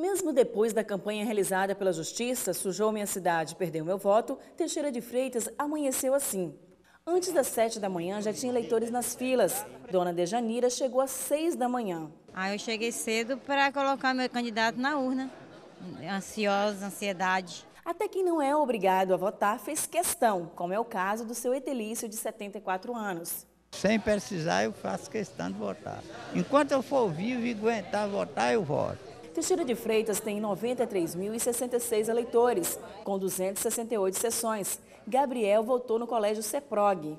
Mesmo depois da campanha realizada pela Justiça, sujou minha cidade, perdeu meu voto, Teixeira de Freitas amanheceu assim. Antes das sete da manhã já tinha eleitores nas filas. Dona Dejanira chegou às seis da manhã. Aí ah, eu cheguei cedo para colocar meu candidato na urna. Ansiosa, ansiedade. Até quem não é obrigado a votar fez questão, como é o caso do seu Etelício, de 74 anos. Sem precisar, eu faço questão de votar. Enquanto eu for vivo e aguentar votar, eu voto. Teixeira de Freitas tem 93.066 eleitores, com 268 sessões. Gabriel votou no colégio CEPROG,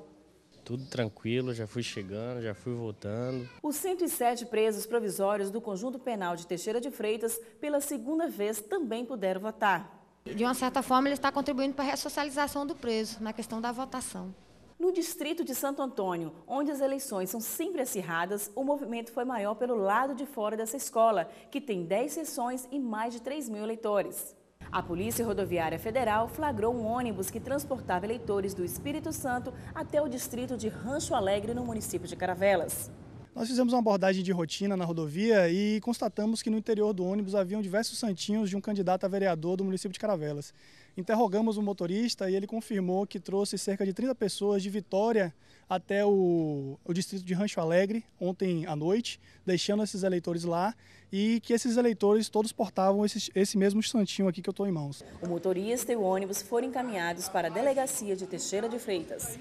tudo tranquilo, já fui chegando, já fui votando. Os 107 presos provisórios do Conjunto Penal de Teixeira de Freitas, pela segunda vez, também puderam votar. De uma certa forma, ele está contribuindo para a ressocialização do preso, na questão da votação. No distrito de Santo Antônio, onde as eleições são sempre acirradas, o movimento foi maior pelo lado de fora dessa escola, que tem 10 sessões e mais de 3 mil eleitores. A Polícia Rodoviária Federal flagrou um ônibus que transportava eleitores do Espírito Santo até o distrito de Rancho Alegre, no município de Caravelas. Nós fizemos uma abordagem de rotina na rodovia e constatamos que no interior do ônibus haviam diversos santinhos de um candidato a vereador do município de Caravelas. Interrogamos o motorista e ele confirmou que trouxe cerca de 30 pessoas de Vitória até o, o distrito de Rancho Alegre ontem à noite, deixando esses eleitores lá e que esses eleitores todos portavam esse mesmo santinho aqui que eu estou em mãos. O motorista e o ônibus foram encaminhados para a delegacia de Teixeira de Freitas.